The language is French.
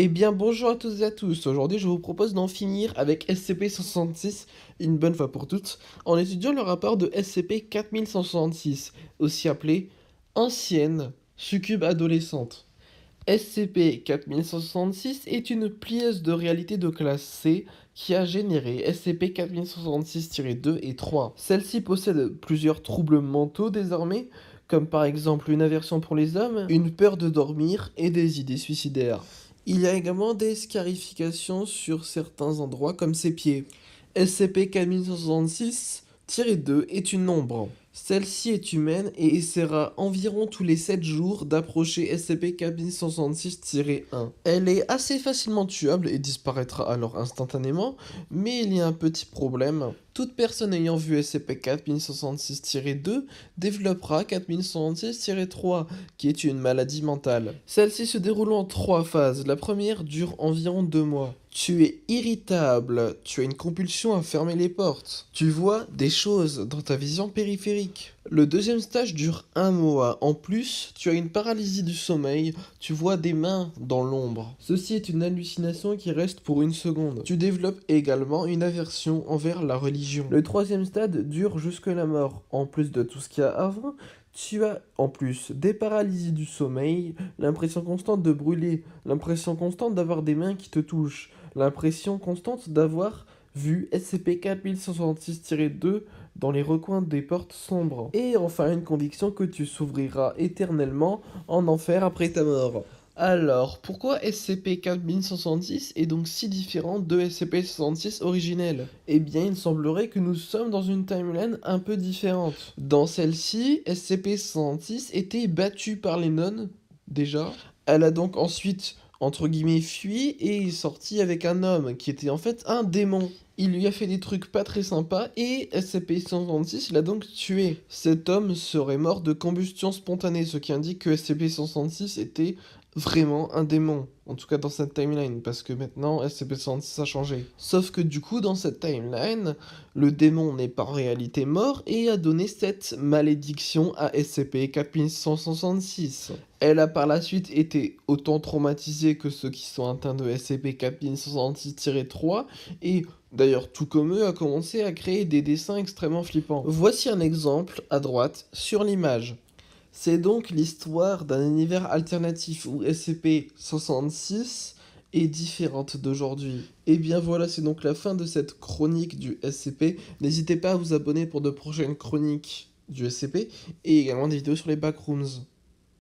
Eh bien bonjour à toutes et à tous, aujourd'hui je vous propose d'en finir avec SCP-166 une bonne fois pour toutes en étudiant le rapport de SCP-4166, aussi appelé Ancienne Succube Adolescente. SCP-4166 est une plieuse de réalité de classe C qui a généré scp 4166 2 et 3. Celle-ci possède plusieurs troubles mentaux désormais, comme par exemple une aversion pour les hommes, une peur de dormir et des idées suicidaires. Il y a également des scarifications sur certains endroits comme ses pieds. scp 4166 2 est une ombre. Celle-ci est humaine et essaiera environ tous les 7 jours d'approcher SCP-4166-1. Elle est assez facilement tuable et disparaîtra alors instantanément, mais il y a un petit problème. Toute personne ayant vu SCP-4166-2 développera 4166-3, qui est une maladie mentale. Celle-ci se déroule en trois phases. La première dure environ deux mois. Tu es irritable, tu as une compulsion à fermer les portes. Tu vois des choses dans ta vision périphérique le deuxième stage dure un mois. En plus, tu as une paralysie du sommeil, tu vois des mains dans l'ombre. Ceci est une hallucination qui reste pour une seconde. Tu développes également une aversion envers la religion. Le troisième stade dure jusque la mort. En plus de tout ce qu'il y a avant, tu as en plus des paralysies du sommeil, l'impression constante de brûler, l'impression constante d'avoir des mains qui te touchent, l'impression constante d'avoir vu SCP-4166-2 dans les recoins des portes sombres. Et enfin une conviction que tu s'ouvriras éternellement en enfer après ta mort. Alors, pourquoi SCP-4166 est donc si différent de SCP-66 originel Eh bien, il semblerait que nous sommes dans une timeline un peu différente. Dans celle-ci, SCP-66 était battue par les nonnes, déjà. Elle a donc ensuite, entre guillemets, fui et est sortie avec un homme, qui était en fait un démon il lui a fait des trucs pas très sympas et scp 166 l'a donc tué. Cet homme serait mort de combustion spontanée, ce qui indique que scp 166 était vraiment un démon, en tout cas dans cette timeline, parce que maintenant scp 166 a changé. Sauf que du coup, dans cette timeline, le démon n'est pas en réalité mort et a donné cette malédiction à SCP-166. Elle a par la suite été autant traumatisée que ceux qui sont atteints de SCP-166-3 et d'ailleurs tout comme eux, a commencé à créer des dessins extrêmement flippants. Voici un exemple à droite sur l'image. C'est donc l'histoire d'un univers alternatif où SCP-66 est différente d'aujourd'hui. Et eh bien voilà, c'est donc la fin de cette chronique du SCP. N'hésitez pas à vous abonner pour de prochaines chroniques du SCP et également des vidéos sur les backrooms.